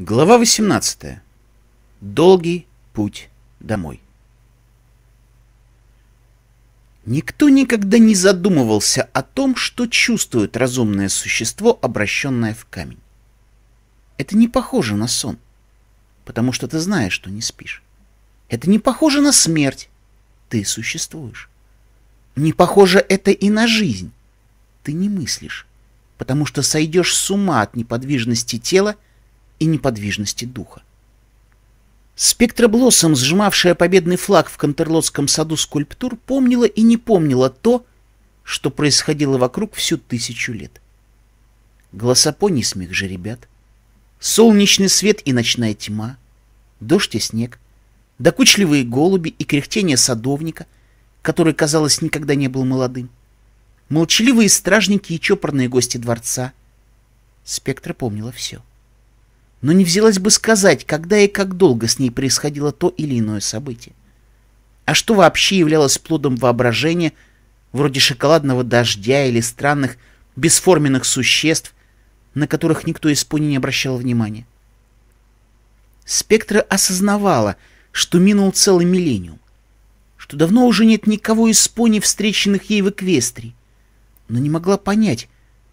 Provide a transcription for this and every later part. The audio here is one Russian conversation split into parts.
Глава 18. Долгий путь домой. Никто никогда не задумывался о том, что чувствует разумное существо, обращенное в камень. Это не похоже на сон, потому что ты знаешь, что не спишь. Это не похоже на смерть, ты существуешь. Не похоже это и на жизнь, ты не мыслишь, потому что сойдешь с ума от неподвижности тела – и неподвижности духа. Спектроблоссом, сжимавшая победный флаг в Контерлотском саду скульптур, помнила и не помнила то, что происходило вокруг всю тысячу лет. Голоса пони, смех же ребят, солнечный свет и ночная тьма, дождь и снег, докучливые голуби и кряхтение садовника, который, казалось, никогда не был молодым, молчаливые стражники и чопорные гости дворца. Спектра помнила все. — но не взялась бы сказать, когда и как долго с ней происходило то или иное событие. А что вообще являлось плодом воображения, вроде шоколадного дождя или странных бесформенных существ, на которых никто из пони не обращал внимания? Спектра осознавала, что минул целый миллениум, что давно уже нет никого из пони, встреченных ей в Эквестрии, но не могла понять,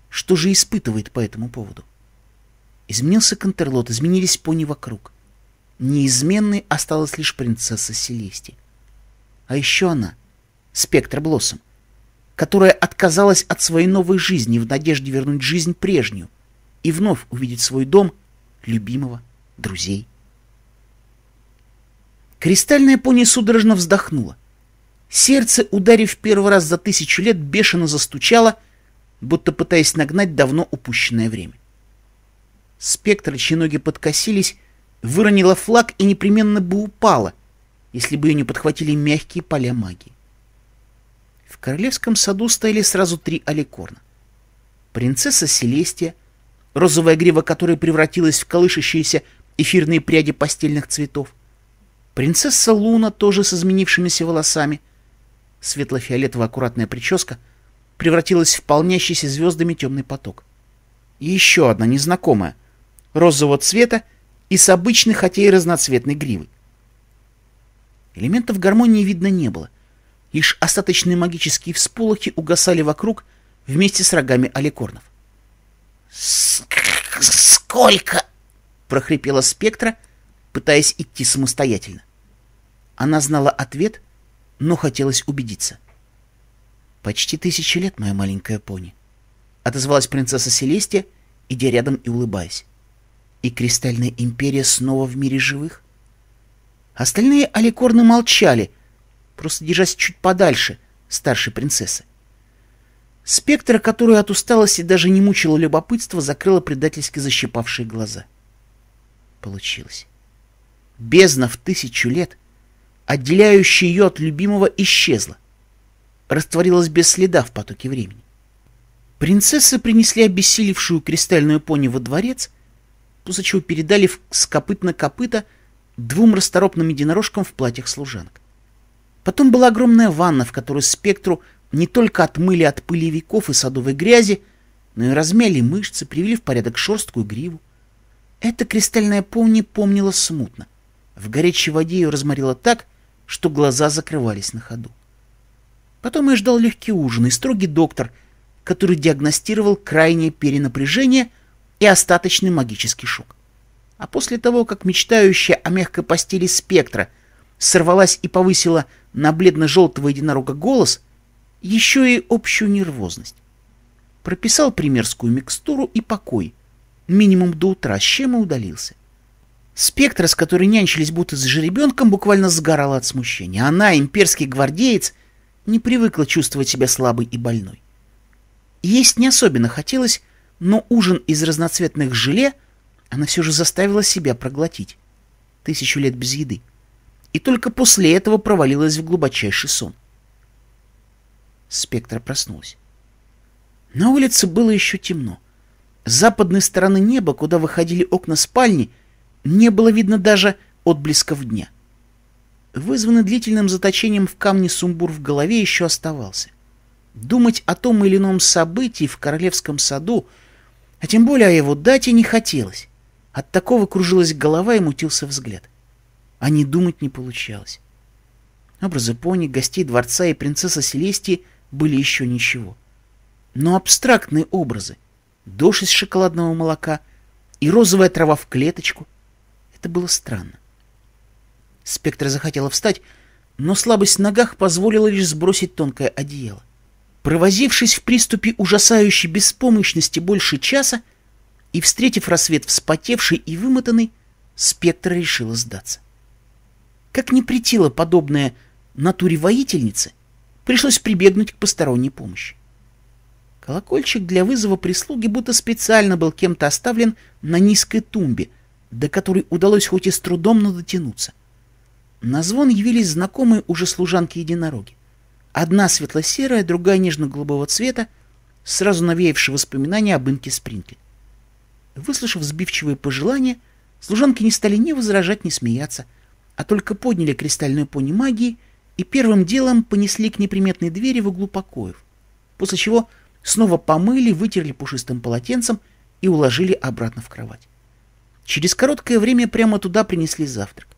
что же испытывает по этому поводу. Изменился Контерлот, изменились пони вокруг. Неизменной осталась лишь принцесса Селести. А еще она, Спектр Блоссом, которая отказалась от своей новой жизни в надежде вернуть жизнь прежнюю и вновь увидеть свой дом, любимого, друзей. Кристальная пони судорожно вздохнула. Сердце, ударив первый раз за тысячу лет, бешено застучало, будто пытаясь нагнать давно упущенное время. Спектр, чьи ноги подкосились, выронила флаг и непременно бы упала, если бы ее не подхватили мягкие поля магии. В королевском саду стояли сразу три аликорна. Принцесса Селестия, розовая грива которой превратилась в колышащиеся эфирные пряди постельных цветов, принцесса Луна тоже с изменившимися волосами, светло-фиолетовая аккуратная прическа превратилась в полнящийся звездами темный поток. И еще одна незнакомая — розового цвета и с обычной, хотя и разноцветной гривой. Элементов гармонии видно не было. Лишь остаточные магические всполохи угасали вокруг вместе с рогами аликорнов. «Сколько?» — прохрипела спектра, пытаясь идти самостоятельно. Она знала ответ, но хотелось убедиться. «Почти тысячи лет, моя маленькая пони», — отозвалась принцесса Селестия, идя рядом и улыбаясь и Кристальная Империя снова в мире живых? Остальные аликорны молчали, просто держась чуть подальше старшей принцессы. Спектра, которая от усталости даже не мучила любопытство, закрыла предательски защипавшие глаза. Получилось. Бездна в тысячу лет, отделяющая ее от любимого, исчезла. Растворилась без следа в потоке времени. Принцессы принесли обессилевшую кристальную пони во дворец, после чего передали с копыт на копыта двум расторопным единорожкам в платьях служанок. Потом была огромная ванна, в которой спектру не только отмыли от пыли веков и садовой грязи, но и размяли мышцы, привели в порядок шерсткую гриву. Эта кристальная помни помнила смутно. В горячей воде ее разморило так, что глаза закрывались на ходу. Потом ее ждал легкий ужин и строгий доктор, который диагностировал крайнее перенапряжение — и остаточный магический шок. А после того, как мечтающая о мягкой постели спектра сорвалась и повысила на бледно-желтого единорога голос, еще и общую нервозность. Прописал примерскую микстуру и покой, минимум до утра, с чем и удалился. Спектра, с которой нянчились будто с жеребенком, буквально сгорала от смущения. Она, имперский гвардеец, не привыкла чувствовать себя слабой и больной. Есть не особенно хотелось, но ужин из разноцветных желе она все же заставила себя проглотить. Тысячу лет без еды. И только после этого провалилась в глубочайший сон. Спектра проснулась. На улице было еще темно. С западной стороны неба, куда выходили окна спальни, не было видно даже отблесков дня. Вызванный длительным заточением в камне сумбур в голове еще оставался. Думать о том или ином событии в королевском саду — а тем более о его дате не хотелось. От такого кружилась голова и мутился взгляд. А не думать не получалось. Образы пони, гостей дворца и принцесса Селестии были еще ничего. Но абстрактные образы, дождь из шоколадного молока и розовая трава в клеточку, это было странно. Спектра захотела встать, но слабость в ногах позволила лишь сбросить тонкое одеяло. Провозившись в приступе ужасающей беспомощности больше часа и встретив рассвет вспотевший и вымотанный, спектр решила сдаться. Как не претило подобное натуре воительницы, пришлось прибегнуть к посторонней помощи. Колокольчик для вызова прислуги будто специально был кем-то оставлен на низкой тумбе, до которой удалось хоть и с трудом, но дотянуться. На звон явились знакомые уже служанки-единороги. Одна светло-серая, другая нежно-голубого цвета, сразу навеявшие воспоминания об инке Спринкле. Выслушав сбивчивые пожелания, служанки не стали ни возражать, ни смеяться, а только подняли кристальную пони магии и первым делом понесли к неприметной двери в углу покоев, после чего снова помыли, вытерли пушистым полотенцем и уложили обратно в кровать. Через короткое время прямо туда принесли завтрак.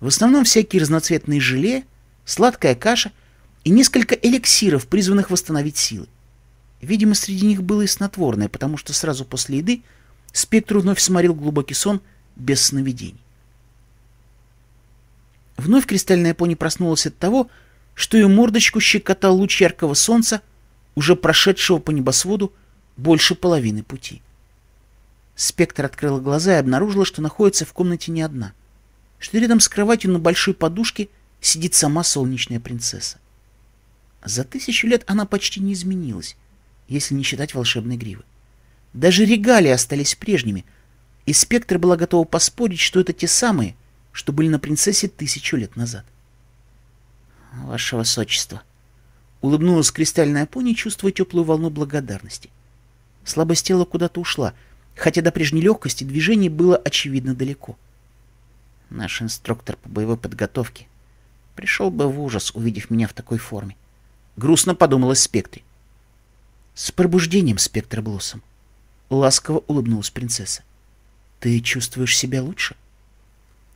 В основном всякие разноцветные желе, сладкая каша — и несколько эликсиров, призванных восстановить силы. Видимо, среди них было и снотворное, потому что сразу после еды Спектр вновь сморил глубокий сон без сновидений. Вновь кристальная пони проснулась от того, что ее мордочку щекотал луч яркого солнца, уже прошедшего по небосводу больше половины пути. Спектр открыла глаза и обнаружила, что находится в комнате не одна, что рядом с кроватью на большой подушке сидит сама солнечная принцесса. За тысячу лет она почти не изменилась, если не считать волшебной гривы. Даже регалии остались прежними, и Спектр была готова поспорить, что это те самые, что были на принцессе тысячу лет назад. «Ваше высочество!» — улыбнулась кристальная пони, чувствуя теплую волну благодарности. Слабость тела куда-то ушла, хотя до прежней легкости движение было очевидно далеко. Наш инструктор по боевой подготовке пришел бы в ужас, увидев меня в такой форме грустно подумала Спектре. «С пробуждением, Спектр Блоссом!» — ласково улыбнулась принцесса. «Ты чувствуешь себя лучше?»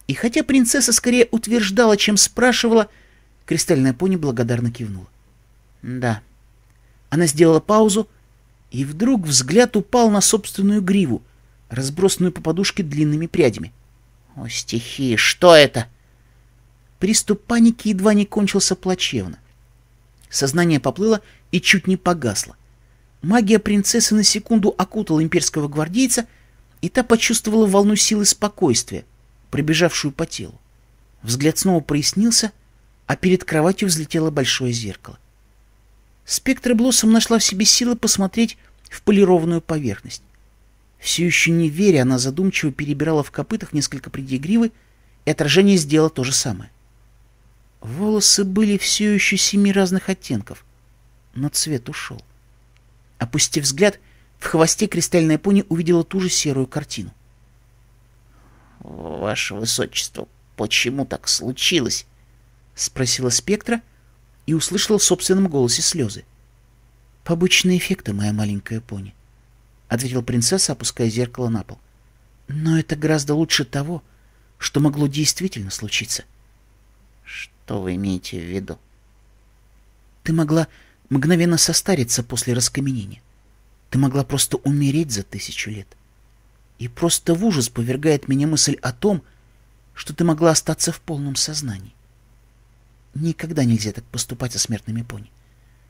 И хотя принцесса скорее утверждала, чем спрашивала, кристальная пони благодарно кивнула. «Да». Она сделала паузу, и вдруг взгляд упал на собственную гриву, разбросанную по подушке длинными прядями. «О, стихи, что это?» Приступ паники едва не кончился плачевно. Сознание поплыло и чуть не погасло. Магия принцессы на секунду окутала имперского гвардейца, и та почувствовала волну силы спокойствия, пробежавшую по телу. Взгляд снова прояснился, а перед кроватью взлетело большое зеркало. Спектра Блоссом нашла в себе силы посмотреть в полированную поверхность. Все еще не веря, она задумчиво перебирала в копытах несколько придей и отражение сделало то же самое. Волосы были все еще семи разных оттенков, но цвет ушел. Опустив взгляд, в хвосте кристальная пони увидела ту же серую картину. «Ваше высочество, почему так случилось?» — спросила спектра и услышала в собственном голосе слезы. «Побочные эффекты, моя маленькая пони», — ответила принцесса, опуская зеркало на пол. «Но это гораздо лучше того, что могло действительно случиться». Что вы имеете в виду? Ты могла мгновенно состариться после раскаменения. Ты могла просто умереть за тысячу лет. И просто в ужас повергает меня мысль о том, что ты могла остаться в полном сознании. Никогда нельзя так поступать со смертными пони.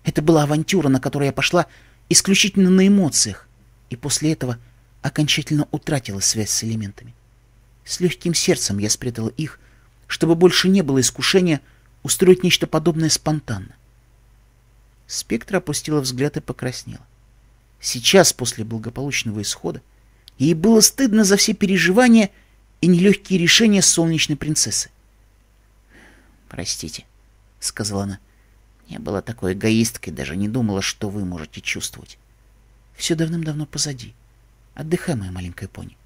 Это была авантюра, на которую я пошла исключительно на эмоциях, и после этого окончательно утратила связь с элементами. С легким сердцем я спрятала их чтобы больше не было искушения устроить нечто подобное спонтанно. Спектра опустила взгляд и покраснела. Сейчас, после благополучного исхода, ей было стыдно за все переживания и нелегкие решения солнечной принцессы. «Простите», — сказала она, — «я была такой эгоисткой, даже не думала, что вы можете чувствовать. Все давным-давно позади. Отдыхай, моя маленькая пони.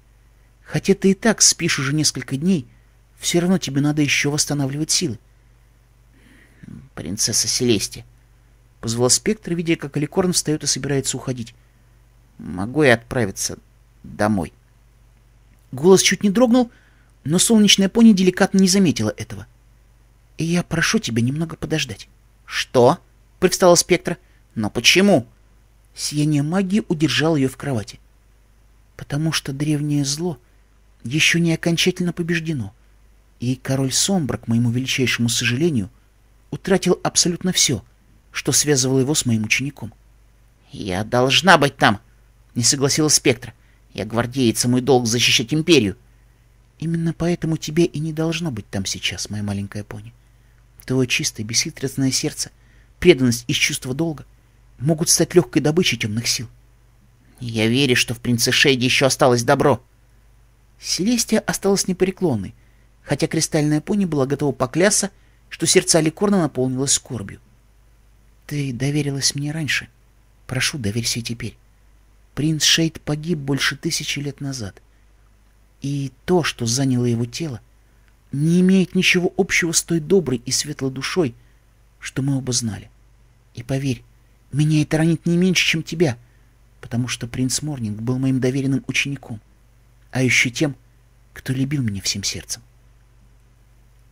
Хотя ты и так спишь уже несколько дней, — все равно тебе надо еще восстанавливать силы. Принцесса Селестия. Позвал спектр, видя, как Аликорн встает и собирается уходить. Могу я отправиться домой. Голос чуть не дрогнул, но солнечная пони деликатно не заметила этого. я прошу тебя немного подождать. Что? Привстала спектр. Но почему? Сияние магии удержало ее в кровати. Потому что древнее зло еще не окончательно побеждено — и король Сомбра, к моему величайшему сожалению, утратил абсолютно все, что связывало его с моим учеником. «Я должна быть там!» — не согласилась Спектра. «Я гвардеец, мой долг защищать империю!» «Именно поэтому тебе и не должно быть там сейчас, моя маленькая пони. Твое чистое, бесхитростное сердце, преданность и чувство долга могут стать легкой добычей темных сил. Я верю, что в принце Шейде еще осталось добро. Селестия осталась непреклонной, хотя кристальная пони была готова поклясться, что сердце Аликорна наполнилось скорбью. «Ты доверилась мне раньше. Прошу, доверься и теперь. Принц Шейд погиб больше тысячи лет назад. И то, что заняло его тело, не имеет ничего общего с той доброй и светлой душой, что мы оба знали. И поверь, меня это ранит не меньше, чем тебя, потому что принц Морнинг был моим доверенным учеником, а еще тем, кто любил меня всем сердцем.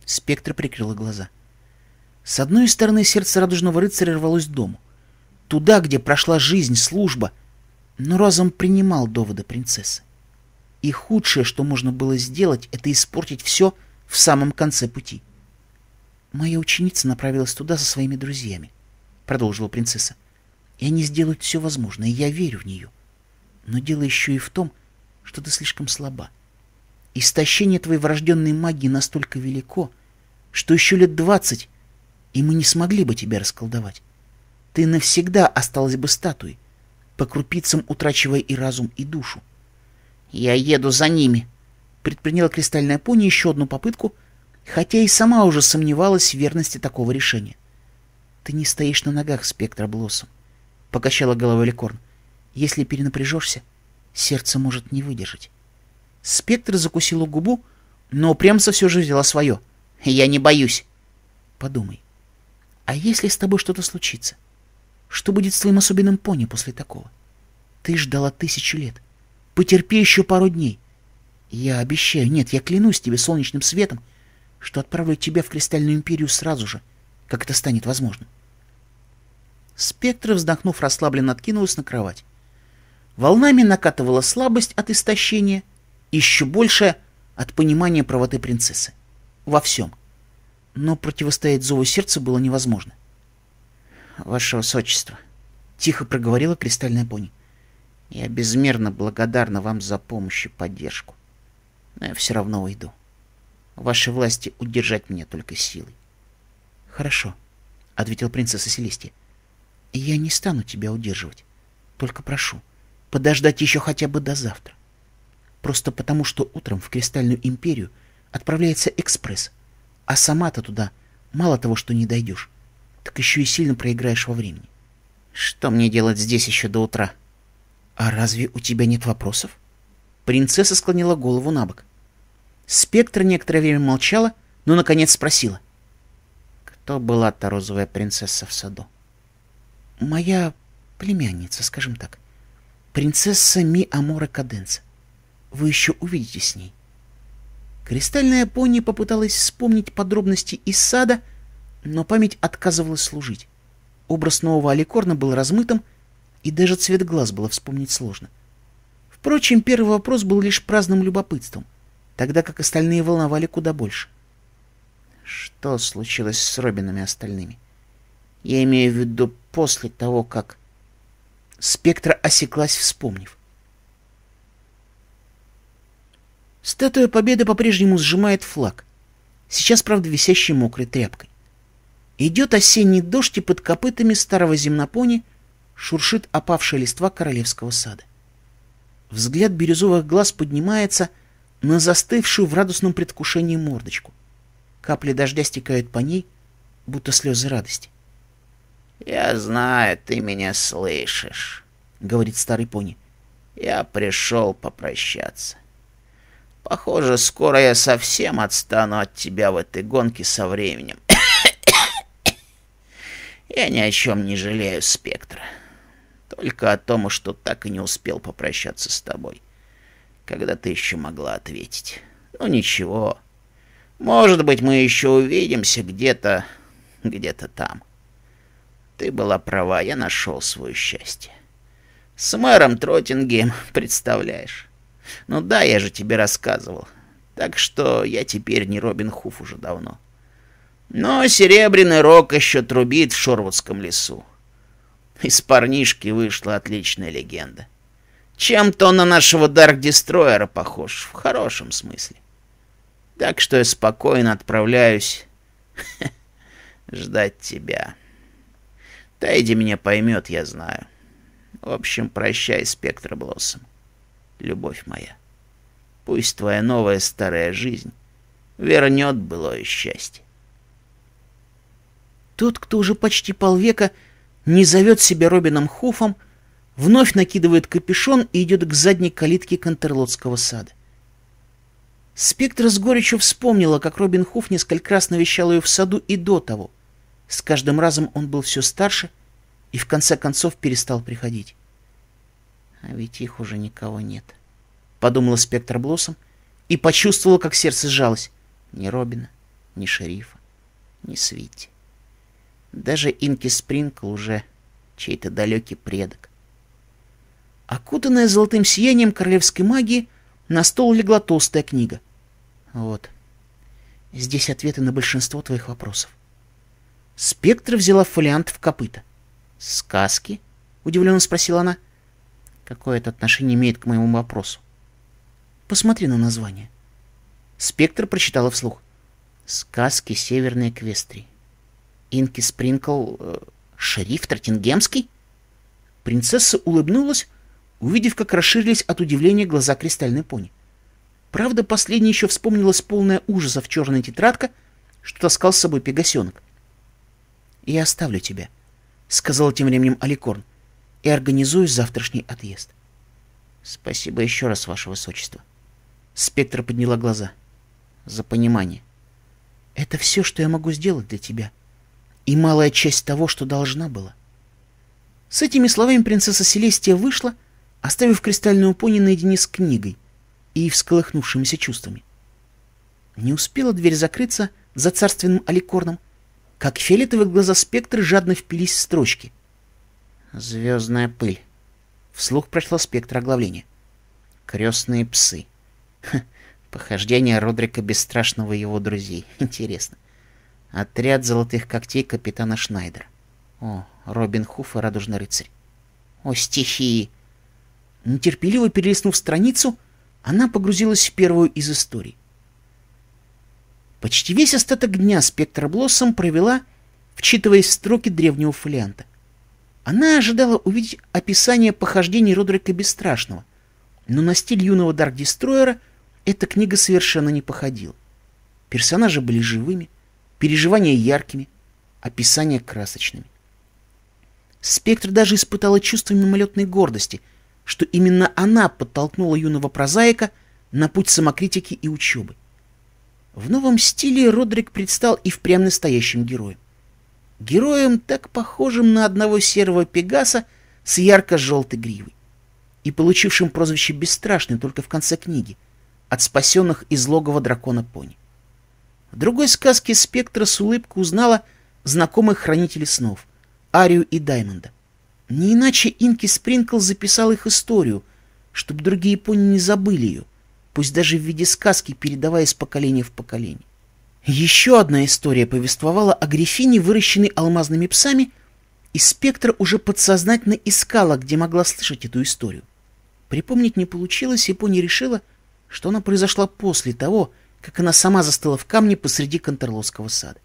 Спектр прикрыла глаза. С одной стороны, сердце радужного рыцаря рвалось дому. Туда, где прошла жизнь, служба. Но разум принимал доводы принцессы. И худшее, что можно было сделать, это испортить все в самом конце пути. «Моя ученица направилась туда со своими друзьями», — продолжила принцесса. «И они сделают все возможное, и я верю в нее. Но дело еще и в том, что ты слишком слаба. Истощение твоей врожденной магии настолько велико, что еще лет двадцать, и мы не смогли бы тебя расколдовать. Ты навсегда осталась бы статуей, по крупицам утрачивая и разум, и душу. «Я еду за ними», — предприняла кристальная пони еще одну попытку, хотя и сама уже сомневалась в верности такого решения. «Ты не стоишь на ногах, Спектра Блоссом», — покачала головой Ликорн. «Если перенапряжешься, сердце может не выдержать». Спектр закусила губу, но упрямца все же взяла свое. «Я не боюсь». «Подумай, а если с тобой что-то случится? Что будет с твоим особенным пони после такого? Ты ждала тысячу лет. Потерпи еще пару дней. Я обещаю, нет, я клянусь тебе солнечным светом, что отправлю тебя в Кристальную Империю сразу же, как это станет возможным. Спектр, вздохнув, расслабленно откинулась на кровать. Волнами накатывала слабость от истощения — еще больше от понимания правоты принцессы. Во всем. Но противостоять зову сердца было невозможно. «Ваше высочество», — тихо проговорила кристальная пони, — «я безмерно благодарна вам за помощь и поддержку. Но я все равно уйду. Ваши власти удержать меня только силой». «Хорошо», — ответил принцесса Селестия. «Я не стану тебя удерживать. Только прошу, подождать еще хотя бы до завтра. Просто потому, что утром в Кристальную Империю отправляется экспресс, а сама-то туда мало того, что не дойдешь, так еще и сильно проиграешь во времени. Что мне делать здесь еще до утра? А разве у тебя нет вопросов? Принцесса склонила голову на бок. Спектр некоторое время молчала, но, наконец, спросила. Кто была та розовая принцесса в саду? Моя племянница, скажем так. Принцесса Ми Амора Каденца. Вы еще увидите с ней. Кристальная пони попыталась вспомнить подробности из сада, но память отказывалась служить. Образ нового Аликорна был размытым, и даже цвет глаз было вспомнить сложно. Впрочем, первый вопрос был лишь праздным любопытством, тогда как остальные волновали куда больше. Что случилось с Робинами остальными? Я имею в виду после того, как... Спектра осеклась, вспомнив. Статуя Победы по-прежнему сжимает флаг. Сейчас, правда, висящий мокрой тряпкой. Идет осенний дождь, и под копытами старого земнопони шуршит опавшая листва королевского сада. Взгляд бирюзовых глаз поднимается на застывшую в радостном предвкушении мордочку. Капли дождя стекают по ней, будто слезы радости. «Я знаю, ты меня слышишь», — говорит старый пони. «Я пришел попрощаться». Похоже, скоро я совсем отстану от тебя в этой гонке со временем. Я ни о чем не жалею, Спектра, Только о том, что так и не успел попрощаться с тобой. Когда ты еще могла ответить. Ну ничего. Может быть, мы еще увидимся где-то... где-то там. Ты была права, я нашел свое счастье. С мэром Тротингем, представляешь? Ну да, я же тебе рассказывал. Так что я теперь не Робин Хуф уже давно. Но серебряный Рок еще трубит в Шорвудском лесу. Из парнишки вышла отличная легенда. Чем-то он на нашего Дарк-Дестройера похож, в хорошем смысле. Так что я спокойно отправляюсь ждать тебя. Тайди меня поймет, я знаю. В общем, прощай, Спектр Блоссом любовь моя. Пусть твоя новая старая жизнь вернет былое счастье. Тот, кто уже почти полвека не зовет себя Робином Хуфом, вновь накидывает капюшон и идет к задней калитке Контерлотского сада. Спектр с горечью вспомнила, как Робин Хуф несколько раз навещал ее в саду и до того. С каждым разом он был все старше и в конце концов перестал приходить. А ведь их уже никого нет. Подумала спектр Блоссом и почувствовала, как сердце сжалось. Ни Робина, ни шерифа, ни Свити. Даже Инки Спринкл уже чей-то далекий предок. Окутанная золотым сиянием королевской магии, на стол легла толстая книга. Вот. Здесь ответы на большинство твоих вопросов. Спектр взяла фолиант в копыта. «Сказки?» — удивленно спросила она. — какое это отношение имеет к моему вопросу. Посмотри на название. Спектр прочитала вслух. «Сказки Северной Эквестрии». Инки Спринкл... Э, шериф Троттингемский? Принцесса улыбнулась, увидев, как расширились от удивления глаза кристальной пони. Правда, последней еще вспомнилась полная ужаса в черной тетрадка, что таскал с собой пегасенок. «Я оставлю тебя», — сказал тем временем Аликорн и организую завтрашний отъезд. Спасибо еще раз, Ваше Высочество. Спектра подняла глаза. За понимание. Это все, что я могу сделать для тебя. И малая часть того, что должна была. С этими словами принцесса Селестия вышла, оставив кристальную пони наедине с книгой и всколыхнувшимися чувствами. Не успела дверь закрыться за царственным аликорном, как фиолетовые глаза Спектры жадно впились в строчки — Звездная пыль. Вслух прошло спектр оглавления. Крестные псы. Ха, похождение Родрика Бесстрашного и его друзей. Интересно. Отряд золотых когтей капитана Шнайдера. О, Робин Хуф и Радужный рыцарь. О, стихии! Нетерпеливо перелистнув страницу, она погрузилась в первую из историй. Почти весь остаток дня Спектр Блоссом провела, вчитываясь в строки древнего фолианта. Она ожидала увидеть описание похождений Родрика Бесстрашного, но на стиль юного Дарк-Дестройера эта книга совершенно не походила. Персонажи были живыми, переживания яркими, описания красочными. Спектр даже испытала чувство мимолетной гордости, что именно она подтолкнула юного прозаика на путь самокритики и учебы. В новом стиле Родрик предстал и впрямь настоящим героем героем, так похожим на одного серого пегаса с ярко-желтой гривой и получившим прозвище «Бесстрашный» только в конце книги, от спасенных из логова дракона пони. В другой сказке Спектра с улыбкой узнала знакомых хранителей снов, Арию и Даймонда. Не иначе Инки Спринкл записал их историю, чтобы другие пони не забыли ее, пусть даже в виде сказки, передавая из поколения в поколение. Еще одна история повествовала о грифине, выращенной алмазными псами, и Спектр уже подсознательно искала, где могла слышать эту историю. Припомнить не получилось, и Пони решила, что она произошла после того, как она сама застыла в камне посреди Контерловского сада.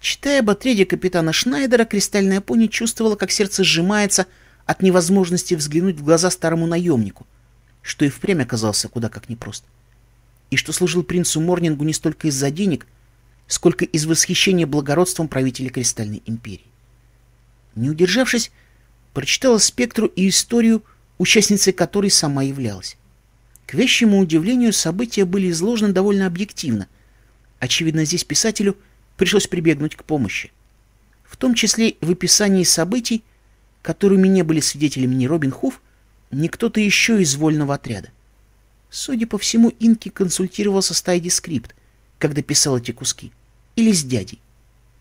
Читая об отряде капитана Шнайдера, Кристальная Пони чувствовала, как сердце сжимается от невозможности взглянуть в глаза старому наемнику, что и впрямь оказался куда как непросто и что служил принцу Морнингу не столько из-за денег, сколько из восхищения благородством правителя Кристальной империи. Не удержавшись, прочитала спектру и историю, участницей которой сама являлась. К вещему удивлению, события были изложены довольно объективно. Очевидно, здесь писателю пришлось прибегнуть к помощи. В том числе в описании событий, которыми не были свидетелями ни Робин Хуф, ни кто-то еще из вольного отряда. Судя по всему, Инки консультировался с Тайди Скрипт, когда писал эти куски. Или с дядей.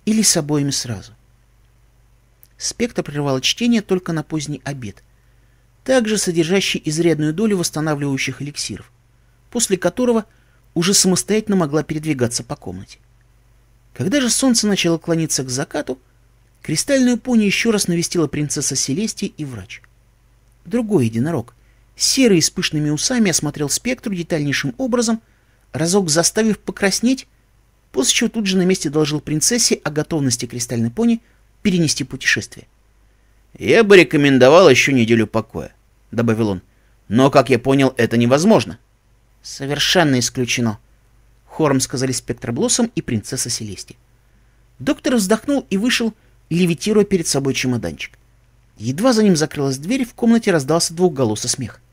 Или с обоими сразу. Спектр прервало чтение только на поздний обед, также содержащий изрядную долю восстанавливающих эликсиров, после которого уже самостоятельно могла передвигаться по комнате. Когда же солнце начало клониться к закату, кристальную пони еще раз навестила принцесса Селестия и врач. Другой единорог, Серый с пышными усами осмотрел Спектру детальнейшим образом, разок заставив покраснеть, после чего тут же на месте доложил принцессе о готовности кристальной пони перенести путешествие. «Я бы рекомендовал еще неделю покоя», — добавил он. «Но, как я понял, это невозможно». «Совершенно исключено», — хором сказали Спектр Блоссом и принцесса Селести. Доктор вздохнул и вышел, левитируя перед собой чемоданчик. Едва за ним закрылась дверь, в комнате раздался двухголосый смех. —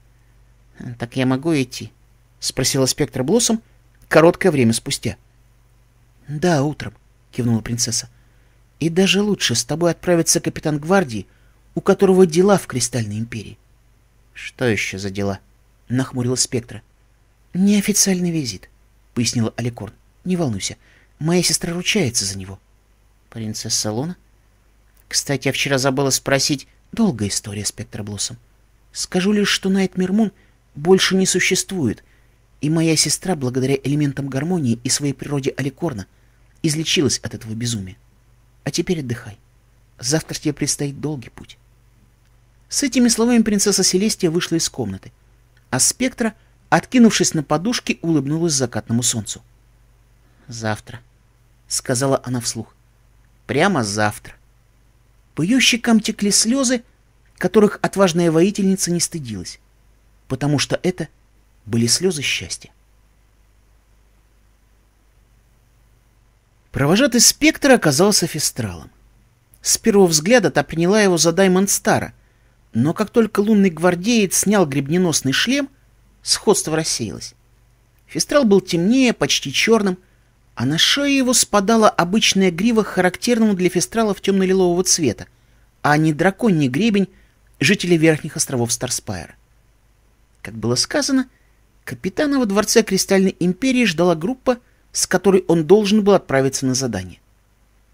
«Так я могу идти?» — спросила спектр Блоссом короткое время спустя. «Да, утром», — кивнула принцесса. «И даже лучше с тобой отправится капитан гвардии, у которого дела в Кристальной империи». «Что еще за дела?» — нахмурилась спектра. «Неофициальный визит», — пояснила Аликорн. «Не волнуйся, моя сестра ручается за него». «Принцесса Луна?» «Кстати, я вчера забыла спросить...» «Долгая история, Спектр Блоссом. Скажу лишь, что Найт Мирмун — больше не существует, и моя сестра, благодаря элементам гармонии и своей природе аликорна, излечилась от этого безумия. А теперь отдыхай. Завтра тебе предстоит долгий путь. С этими словами принцесса Селестия вышла из комнаты, а Спектра, откинувшись на подушке, улыбнулась закатному солнцу. «Завтра», — сказала она вслух, — «прямо завтра». По ее щекам текли слезы, которых отважная воительница не стыдилась потому что это были слезы счастья. Провожатый спектр оказался фестралом. С первого взгляда та приняла его за Даймонд Стара, но как только лунный гвардеец снял гребненосный шлем, сходство рассеялось. Фестрал был темнее, почти черным, а на шее его спадала обычная грива, характерному для фестралов темно-лилового цвета, а не драконий гребень жителей верхних островов Старспайра. Как было сказано, капитана во дворце Кристальной Империи ждала группа, с которой он должен был отправиться на задание.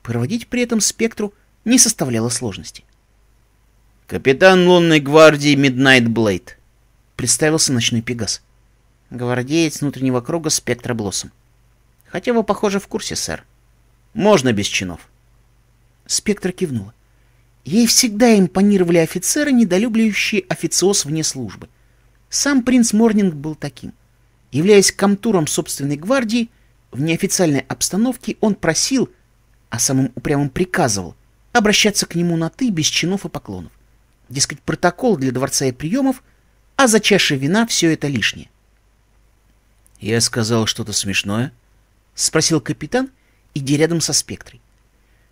Проводить при этом спектру не составляло сложности. «Капитан лунной гвардии Миднайт Блейд», — представился ночной пегас. Гвардеец внутреннего круга спектра Блоссом. «Хотя вы, похоже, в курсе, сэр. Можно без чинов». Спектр кивнула. Ей всегда импонировали офицеры, недолюбливающие официоз вне службы. Сам принц Морнинг был таким. Являясь комтуром собственной гвардии, в неофициальной обстановке он просил, а самым упрямым приказывал, обращаться к нему на «ты» без чинов и поклонов. Дескать, протокол для дворца и приемов, а за чашей вина все это лишнее. «Я сказал что-то смешное?» — спросил капитан, идя рядом со спектрой.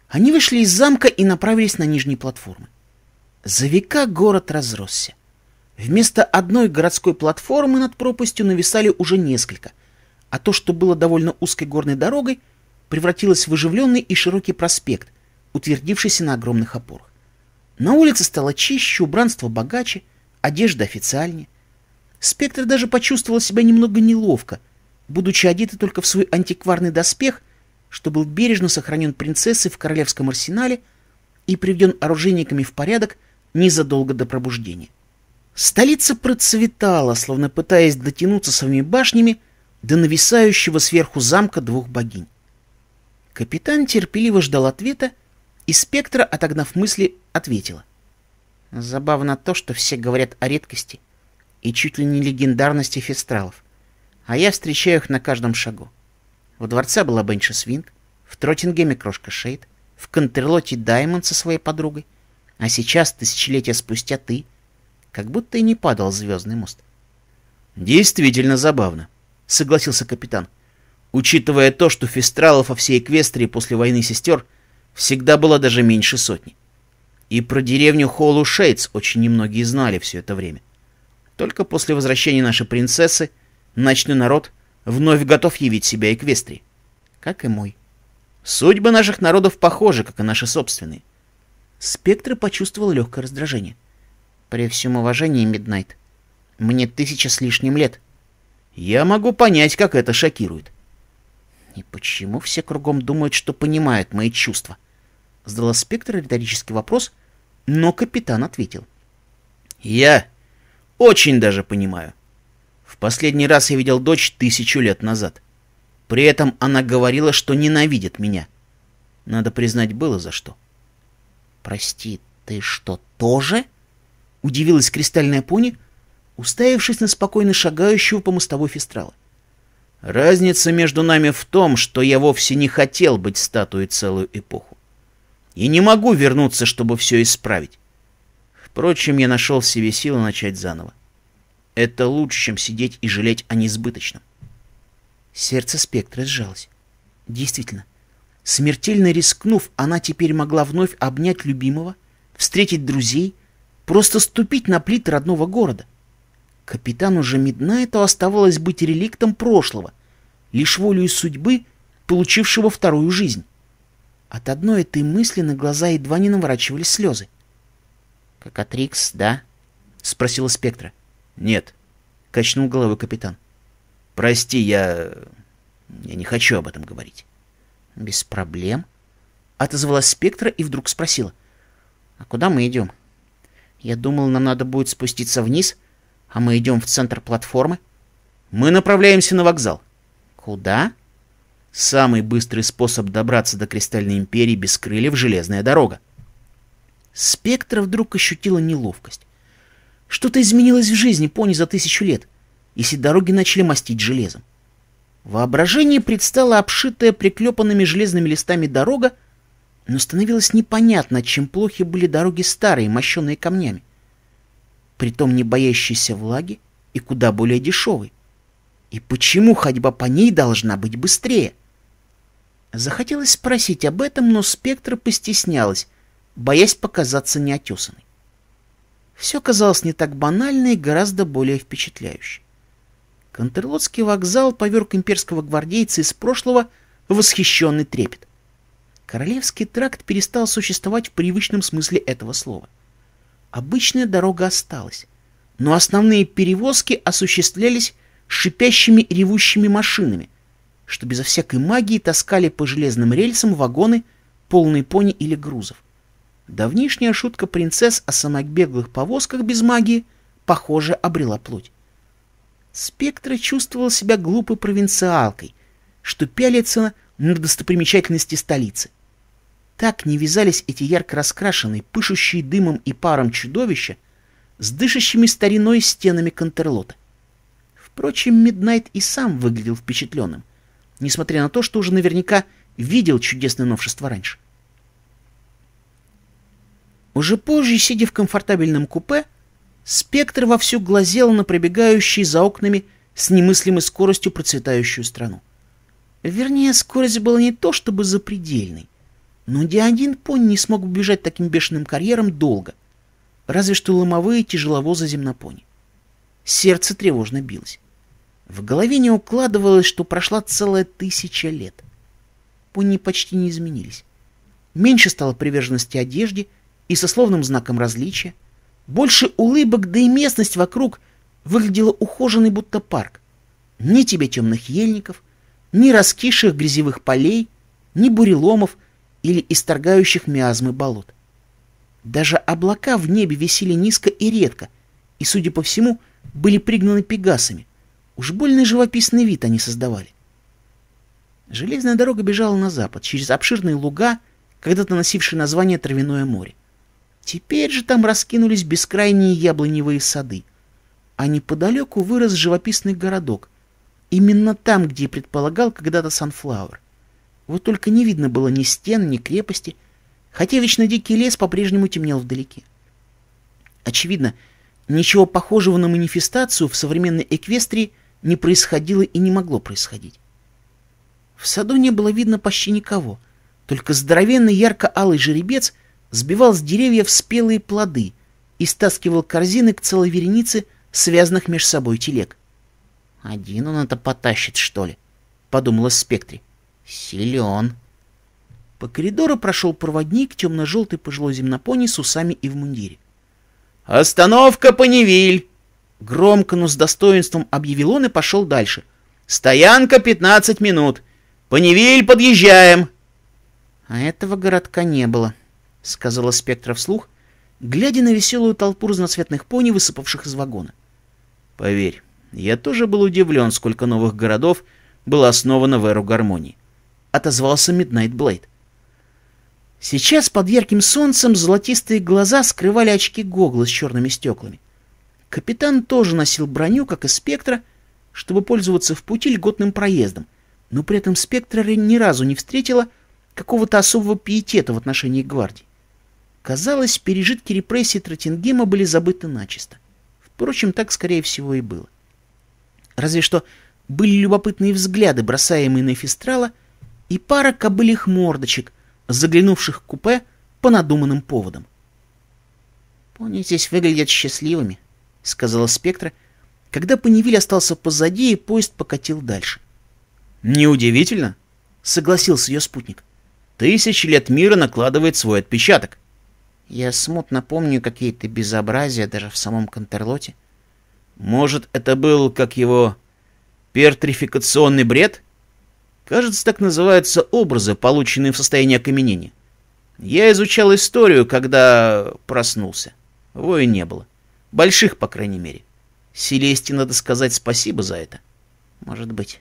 Они вышли из замка и направились на нижние платформы. За века город разросся. Вместо одной городской платформы над пропастью нависали уже несколько, а то, что было довольно узкой горной дорогой, превратилось в оживленный и широкий проспект, утвердившийся на огромных опорах. На улице стало чище, убранство богаче, одежда официальнее. Спектр даже почувствовал себя немного неловко, будучи одетый только в свой антикварный доспех, что был бережно сохранен принцессой в королевском арсенале и приведен оружейниками в порядок незадолго до пробуждения. Столица процветала, словно пытаясь дотянуться своими башнями до нависающего сверху замка двух богинь. Капитан терпеливо ждал ответа, и Спектра, отогнав мысли, ответила. Забавно то, что все говорят о редкости и чуть ли не легендарности фестралов, а я встречаю их на каждом шагу. В дворце была Бенша Свинт, в Троттингеме Крошка Шейд, в Контерлоте Даймонд со своей подругой, а сейчас, тысячелетия спустя, ты — как будто и не падал звездный мост. «Действительно забавно», — согласился капитан. «Учитывая то, что фестралов во всей Эквестрии после войны сестер всегда было даже меньше сотни. И про деревню Холлу Шейтс очень немногие знали все это время. Только после возвращения нашей принцессы ночной народ вновь готов явить себя Эквестрии, как и мой. Судьбы наших народов похожи, как и наши собственные». Спектр почувствовал легкое раздражение — при всем уважении, Миднайт, мне тысяча с лишним лет. Я могу понять, как это шокирует. И почему все кругом думают, что понимают мои чувства? Задала Спектр риторический вопрос, но капитан ответил. Я очень даже понимаю. В последний раз я видел дочь тысячу лет назад. При этом она говорила, что ненавидит меня. Надо признать, было за что. «Прости, ты что, тоже?» — удивилась кристальная пони, уставившись на спокойно шагающего по мостовой фестрала. «Разница между нами в том, что я вовсе не хотел быть статуей целую эпоху. И не могу вернуться, чтобы все исправить. Впрочем, я нашел в себе силы начать заново. Это лучше, чем сидеть и жалеть о несбыточном». Сердце спектра сжалось. Действительно, смертельно рискнув, она теперь могла вновь обнять любимого, встретить друзей — Просто ступить на плиты родного города. Капитану же Миднайту оставалось быть реликтом прошлого, лишь волею судьбы, получившего вторую жизнь. От одной этой мысли на глаза едва не наворачивались слезы. Как «Кокатрикс, да?» — спросила Спектра. «Нет», — качнул головой капитан. «Прости, я... я не хочу об этом говорить». «Без проблем», — отозвалась Спектра и вдруг спросила. «А куда мы идем?» Я думал, нам надо будет спуститься вниз, а мы идем в центр платформы. Мы направляемся на вокзал. Куда? Самый быстрый способ добраться до Кристальной Империи без крыльев — железная дорога. Спектра вдруг ощутила неловкость. Что-то изменилось в жизни пони за тысячу лет, если дороги начали мастить железом. Воображение предстала обшитая приклепанными железными листами дорога, но становилось непонятно, чем плохи были дороги старые, мощенные камнями. Притом не боящиеся влаги и куда более дешевой. И почему ходьба по ней должна быть быстрее? Захотелось спросить об этом, но спектр постеснялась, боясь показаться неотесанной. Все казалось не так банально и гораздо более впечатляюще. Контрлотский вокзал поверг имперского гвардейца из прошлого восхищенный трепет. Королевский тракт перестал существовать в привычном смысле этого слова. Обычная дорога осталась, но основные перевозки осуществлялись шипящими ревущими машинами, что безо всякой магии таскали по железным рельсам вагоны, полные пони или грузов. Давнишняя шутка принцесс о самобеглых повозках без магии, похоже, обрела плоть. Спектра чувствовал себя глупой провинциалкой, что пялится на достопримечательности столицы — так не вязались эти ярко раскрашенные, пышущие дымом и паром чудовища с дышащими стариной стенами Контерлота. Впрочем, Миднайт и сам выглядел впечатленным, несмотря на то, что уже наверняка видел чудесное новшество раньше. Уже позже, сидя в комфортабельном купе, Спектр вовсю глазел на пробегающий за окнами с немыслимой скоростью процветающую страну. Вернее, скорость была не то чтобы запредельной. Но ни один пони не смог бы бежать таким бешеным карьером долго, разве что ломовые тяжеловозы земнопони. Сердце тревожно билось. В голове не укладывалось, что прошла целая тысяча лет. Пони почти не изменились. Меньше стало приверженности одежде и сословным знаком различия, больше улыбок, да и местность вокруг выглядела ухоженной, будто парк. Ни тебе темных ельников, ни раскисших грязевых полей, ни буреломов, или исторгающих миазмы болот. Даже облака в небе висели низко и редко, и, судя по всему, были пригнаны пегасами. Уж больно живописный вид они создавали. Железная дорога бежала на запад, через обширные луга, когда-то носившие название Травяное море. Теперь же там раскинулись бескрайние яблоневые сады. А неподалеку вырос живописный городок. Именно там, где и предполагал когда-то Санфлауэр. Вот только не видно было ни стен, ни крепости, хотя вечно дикий лес по-прежнему темнел вдалеке. Очевидно, ничего похожего на манифестацию в современной Эквестрии не происходило и не могло происходить. В саду не было видно почти никого, только здоровенный ярко-алый жеребец сбивал с деревьев спелые плоды и стаскивал корзины к целой веренице связанных между собой телег. «Один он это потащит, что ли?» — подумала Спектри. Силен. По коридору прошел проводник, темно-желтый пожилой земнопони с усами и в мундире. «Остановка, Паневиль!» Громко, но с достоинством объявил он и пошел дальше. «Стоянка 15 минут! Паневиль, подъезжаем!» «А этого городка не было», — сказала Спектра вслух, глядя на веселую толпу разноцветных пони, высыпавших из вагона. «Поверь, я тоже был удивлен, сколько новых городов было основано в эру гармонии отозвался Миднайт Блейд. Сейчас под ярким солнцем золотистые глаза скрывали очки гогла с черными стеклами. Капитан тоже носил броню, как и Спектра, чтобы пользоваться в пути льготным проездом, но при этом Спектра ни разу не встретила какого-то особого пиетета в отношении гвардии. Казалось, пережитки репрессий Тротингема были забыты начисто. Впрочем, так, скорее всего, и было. Разве что были любопытные взгляды, бросаемые на Фестрала — и пара кобылих мордочек, заглянувших в купе по надуманным поводам. «Пони здесь выглядят счастливыми», — сказала Спектра, когда Панивиль остался позади и поезд покатил дальше. «Неудивительно», — согласился ее спутник. «Тысячи лет мира накладывает свой отпечаток». «Я смутно помню какие-то безобразия даже в самом Контерлоте». «Может, это был, как его, пертрификационный бред?» Кажется, так называются образы, полученные в состоянии окаменения. Я изучал историю, когда проснулся. Воин не было. Больших, по крайней мере. Селесте надо сказать спасибо за это. Может быть.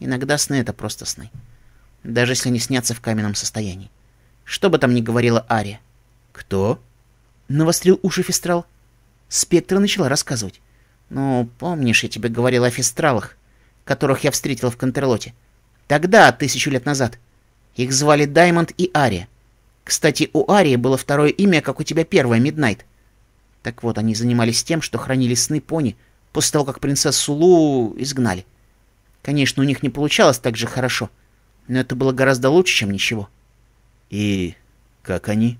Иногда сны — это просто сны. Даже если они снятся в каменном состоянии. Что бы там ни говорила Ария. «Кто?» — навострил уши Фестрал. Спектра начала рассказывать. «Ну, помнишь, я тебе говорил о Фестралах, которых я встретил в Контерлоте?» Тогда, тысячу лет назад. Их звали Даймонд и Ари. Кстати, у Арии было второе имя, как у тебя первое, Миднайт. Так вот, они занимались тем, что хранили сны пони после того, как принцессу Лу изгнали. Конечно, у них не получалось так же хорошо, но это было гораздо лучше, чем ничего. И как они?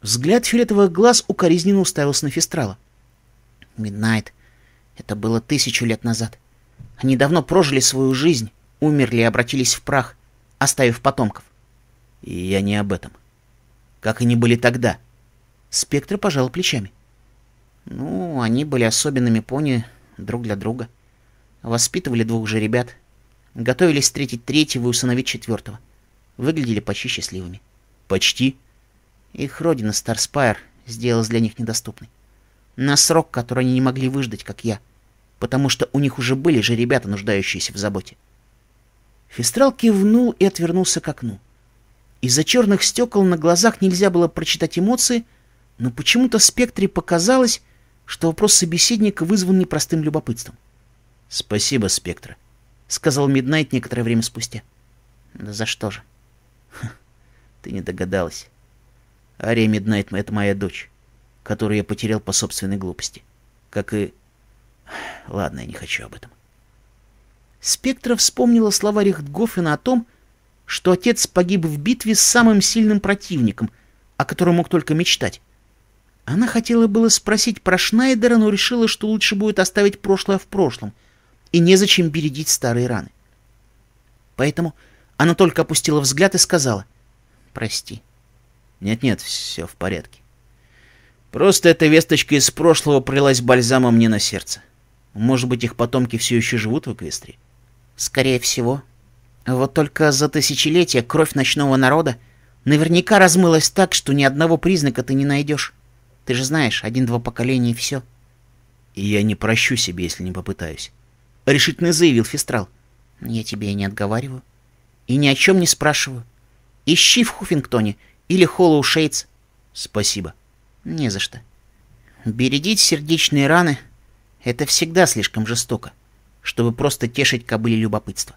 Взгляд фиолетовых глаз укоризненно уставился на Фестрала. Миднайт. Это было тысячу лет назад. Они давно прожили свою жизнь умерли и обратились в прах, оставив потомков. И я не об этом. Как они были тогда? Спектр пожал плечами. Ну, они были особенными пони друг для друга. Воспитывали двух же ребят. Готовились встретить третьего и усыновить четвертого. Выглядели почти счастливыми. Почти? Их родина Старспайр сделалась для них недоступной. На срок, который они не могли выждать, как я. Потому что у них уже были же ребята, нуждающиеся в заботе. Фестрал кивнул и отвернулся к окну. Из-за черных стекол на глазах нельзя было прочитать эмоции, но почему-то Спектре показалось, что вопрос собеседника вызван непростым любопытством. «Спасибо, Спектра», — сказал Миднайт некоторое время спустя. «Да за что же?» «Ты не догадалась. Ария Миднайт — это моя дочь, которую я потерял по собственной глупости. Как и... Ладно, я не хочу об этом». Спектра вспомнила слова Рихтгофена о том, что отец погиб в битве с самым сильным противником, о котором мог только мечтать. Она хотела было спросить про Шнайдера, но решила, что лучше будет оставить прошлое в прошлом, и незачем бередить старые раны. Поэтому она только опустила взгляд и сказала «Прости». «Нет-нет, все в порядке». Просто эта весточка из прошлого прилась бальзамом мне на сердце. Может быть, их потомки все еще живут в Эквестрии? Скорее всего. Вот только за тысячелетия кровь ночного народа наверняка размылась так, что ни одного признака ты не найдешь. Ты же знаешь, один-два поколения и все. я не прощу себе, если не попытаюсь. Решительно заявил Фестрал. Я тебе и не отговариваю. И ни о чем не спрашиваю. Ищи в Хуффингтоне или Холлоу Шейтс. Спасибо. Не за что. Бередить сердечные раны — это всегда слишком жестоко чтобы просто тешить кобыле любопытство.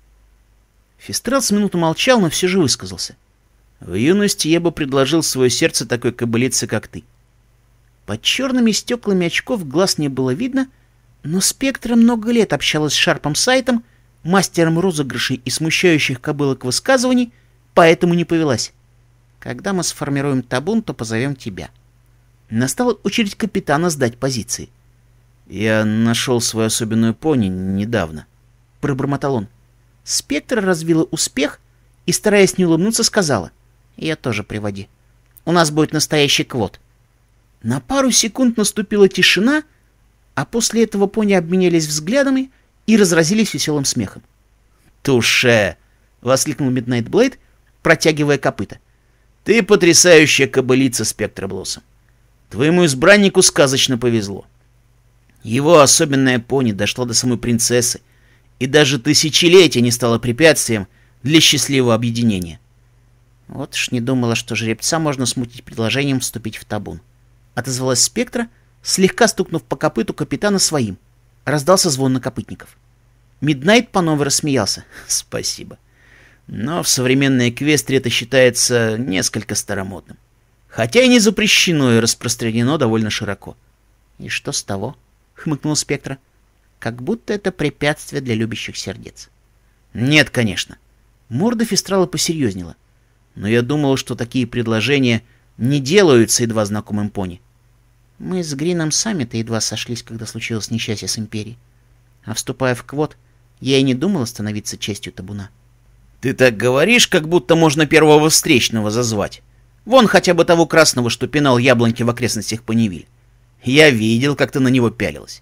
Фестрел с минуту молчал, но все же высказался. «В юности я бы предложил свое сердце такой кобылице, как ты». Под черными стеклами очков глаз не было видно, но Спектра много лет общалась с Шарпом Сайтом, мастером розыгрышей и смущающих кобылок высказываний, поэтому не повелась. Когда мы сформируем табун, то позовем тебя. Настала очередь капитана сдать позиции. «Я нашел свою особенную пони недавно», — пробормотал он. Спектра развила успех и, стараясь не улыбнуться, сказала. «Я тоже приводи. У нас будет настоящий квот». На пару секунд наступила тишина, а после этого пони обменялись взглядами и разразились веселым смехом. «Туше!» — воскликнул Миднайт Блейд, протягивая копыта. «Ты потрясающая кобылица, Спектра Блоссом! Твоему избраннику сказочно повезло!» Его особенная пони дошла до самой принцессы, и даже тысячелетие не стало препятствием для счастливого объединения. Вот уж не думала, что жеребца можно смутить предложением вступить в табун. Отозвалась спектра, слегка стукнув по копыту капитана своим. Раздался звон на копытников. Миднайт по новой рассмеялся. Спасибо. Но в современной эквестре это считается несколько старомодным. Хотя и не запрещено и распространено довольно широко. И что с того? — хмыкнул Спектра. Как будто это препятствие для любящих сердец. Нет, конечно. Морда Фестрала посерьезнела. Но я думал, что такие предложения не делаются едва знакомым пони. Мы с Грином сами-то едва сошлись, когда случилось несчастье с Империей. А вступая в Квот, я и не думал становиться честью табуна. «Ты так говоришь, как будто можно первого встречного зазвать. Вон хотя бы того красного, что пинал яблоньки в окрестностях Паневиль. Я видел, как ты на него пялилась.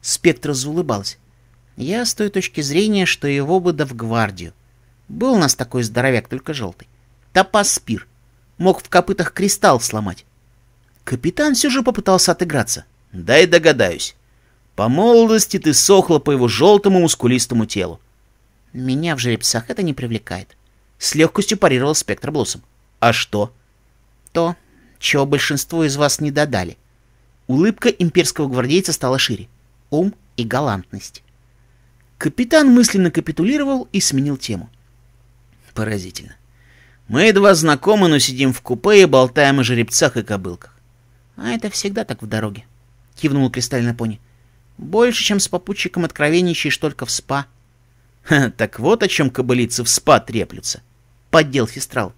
Спектр заулыбалась. Я с той точки зрения, что его бы да в гвардию. Был у нас такой здоровяк, только желтый. Топас спир. Мог в копытах кристалл сломать. Капитан все же попытался отыграться. Дай догадаюсь. По молодости ты сохла по его желтому мускулистому телу. Меня в жеребцах это не привлекает. С легкостью парировал спектр блоссом. А что? То, чего большинство из вас не додали — Улыбка имперского гвардейца стала шире. Ум и галантность. Капитан мысленно капитулировал и сменил тему. Поразительно. Мы едва знакомы, но сидим в купе и болтаем о жеребцах и кобылках. А это всегда так в дороге, кивнул кристальная пони. Больше, чем с попутчиком откровенничаешь только в спа. Ха, так вот о чем кобылицы в спа треплются. Поддел Фистрал.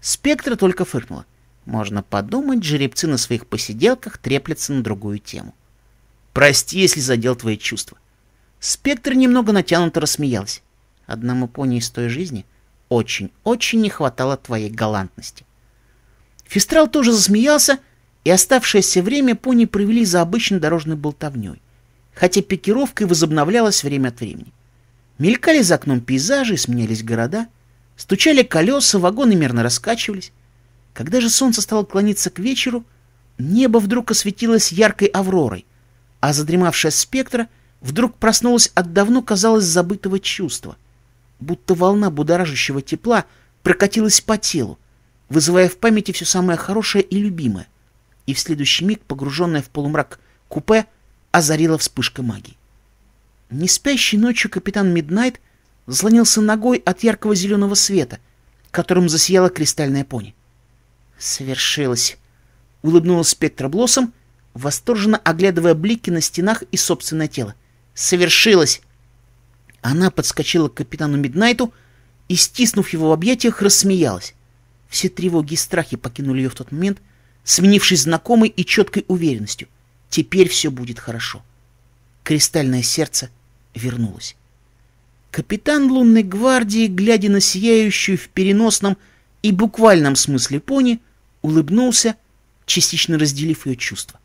Спектра только фыркнула. Можно подумать, жеребцы на своих посиделках треплятся на другую тему. Прости, если задел твои чувства. Спектр немного натянуто рассмеялся. Одному пони из той жизни очень-очень не хватало твоей галантности. Фестрал тоже засмеялся, и оставшееся время пони провели за обычной дорожной болтовней, хотя пикировка и возобновлялась время от времени. Мелькали за окном пейзажи, сменялись города, стучали колеса, вагоны мерно раскачивались, когда же солнце стало клониться к вечеру, небо вдруг осветилось яркой авророй, а задремавшая спектра вдруг проснулась от давно, казалось, забытого чувства. Будто волна будоражащего тепла прокатилась по телу, вызывая в памяти все самое хорошее и любимое, и в следующий миг, погруженная в полумрак купе, озарила вспышка магии. Не спящий ночью капитан Миднайт заслонился ногой от яркого зеленого света, которым засияла кристальная пони. Свершилось. Улыбнулась Блоссом, восторженно оглядывая блики на стенах и собственное тело. Совершилось. Она подскочила к капитану Миднайту и, стиснув его в объятиях, рассмеялась. Все тревоги и страхи покинули ее в тот момент, сменившись знакомой и четкой уверенностью. Теперь все будет хорошо. Кристальное сердце вернулось. Капитан лунной гвардии, глядя на сияющую в переносном и буквальном смысле пони, улыбнулся, частично разделив ее чувства.